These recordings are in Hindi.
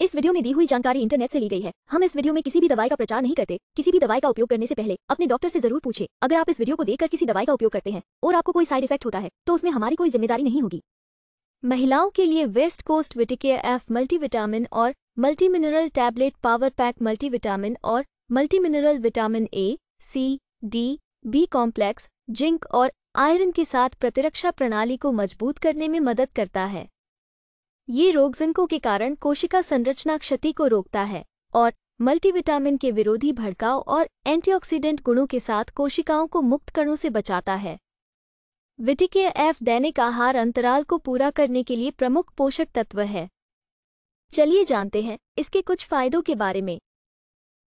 इस वीडियो में दी हुई जानकारी इंटरनेट से ली गई है हम इस वीडियो में किसी भी दवाई का प्रचार नहीं करते किसी भी दवाई का उपयोग करने से पहले अपने डॉक्टर से जरूर पूछे अगर आप इस वीडियो को देखकर किसी दवाई का उपयोग करते हैं और आपको कोई साइड इफेक्ट होता है तो उसमें हमारी कोई जिम्मेदारी नहीं होगी महिलाओं के लिए West Coast Viticare F multivitamin और multi mineral tablet power pack multivitamin और multi mineral vitamin A C D B complex zinc और आयरन के साथ प्रतिरक्षा प्रणाली को मजबूत करने में मदद करता है ये रोगजंकों के कारण कोशिका संरचना क्षति को रोकता है और मल्टीविटामिन के विरोधी भड़काव और एंटीऑक्सीडेंट गुणों के साथ कोशिकाओं को मुक्त कणों से बचाता है विटिके एफ दैनिक आहार अंतराल को पूरा करने के लिए प्रमुख पोषक तत्व है चलिए जानते हैं इसके कुछ फायदों के बारे में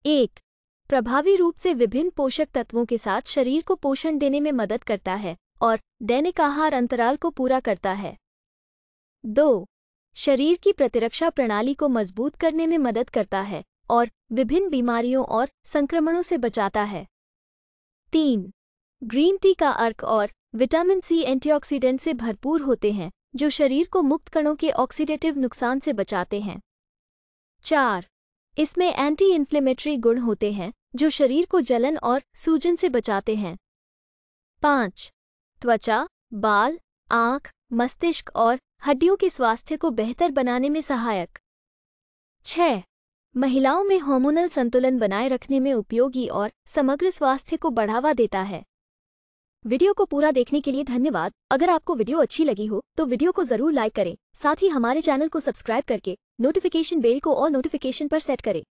एक प्रभावी रूप से विभिन्न पोषक तत्वों के साथ शरीर को पोषण देने में मदद करता है और दैनिक आहार अंतराल को पूरा करता है दो शरीर की प्रतिरक्षा प्रणाली को मजबूत करने में मदद करता है और विभिन्न बीमारियों और संक्रमणों से बचाता है तीन ग्रीन टी का अर्क और विटामिन सी एंटीऑक्सीडेंट से भरपूर होते हैं जो शरीर को मुक्त कणों के ऑक्सीडेटिव नुकसान से बचाते हैं चार इसमें एंटी इन्फ्लेमेटरी गुण होते हैं जो शरीर को जलन और सूजन से बचाते हैं पाँच त्वचा बाल आँख मस्तिष्क और हड्डियों के स्वास्थ्य को बेहतर बनाने में सहायक छह महिलाओं में हार्मोनल संतुलन बनाए रखने में उपयोगी और समग्र स्वास्थ्य को बढ़ावा देता है वीडियो को पूरा देखने के लिए धन्यवाद अगर आपको वीडियो अच्छी लगी हो तो वीडियो को जरूर लाइक करें साथ ही हमारे चैनल को सब्सक्राइब करके नोटिफिकेशन बेल को और नोटिफिकेशन पर सेट करें